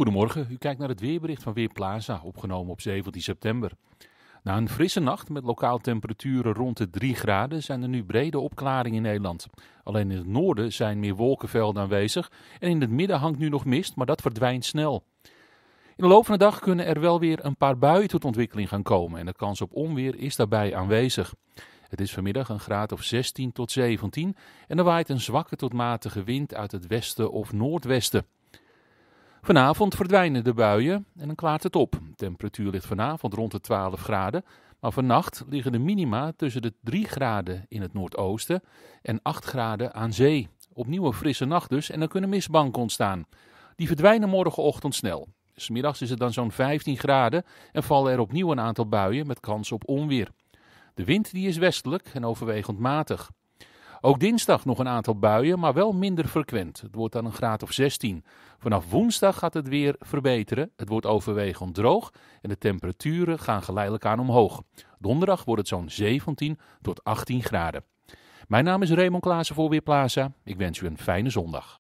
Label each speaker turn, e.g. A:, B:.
A: Goedemorgen, u kijkt naar het weerbericht van Weerplaza, opgenomen op 17 september. Na een frisse nacht met lokaal temperaturen rond de 3 graden zijn er nu brede opklaringen in Nederland. Alleen in het noorden zijn meer wolkenvelden aanwezig en in het midden hangt nu nog mist, maar dat verdwijnt snel. In de loop van de dag kunnen er wel weer een paar buien tot ontwikkeling gaan komen en de kans op onweer is daarbij aanwezig. Het is vanmiddag een graad of 16 tot 17 en er waait een zwakke tot matige wind uit het westen of noordwesten. Vanavond verdwijnen de buien en dan klaart het op. De temperatuur ligt vanavond rond de 12 graden. Maar vannacht liggen de minima tussen de 3 graden in het noordoosten en 8 graden aan zee. Opnieuw een frisse nacht dus en dan kunnen mistbanken ontstaan. Die verdwijnen morgenochtend snel. Smiddags is het dan zo'n 15 graden en vallen er opnieuw een aantal buien met kans op onweer. De wind die is westelijk en overwegend matig. Ook dinsdag nog een aantal buien, maar wel minder frequent. Het wordt dan een graad of 16. Vanaf woensdag gaat het weer verbeteren. Het wordt overwegend droog en de temperaturen gaan geleidelijk aan omhoog. Donderdag wordt het zo'n 17 tot 18 graden. Mijn naam is Raymond Klaassen voor Weerplaza. Ik wens u een fijne zondag.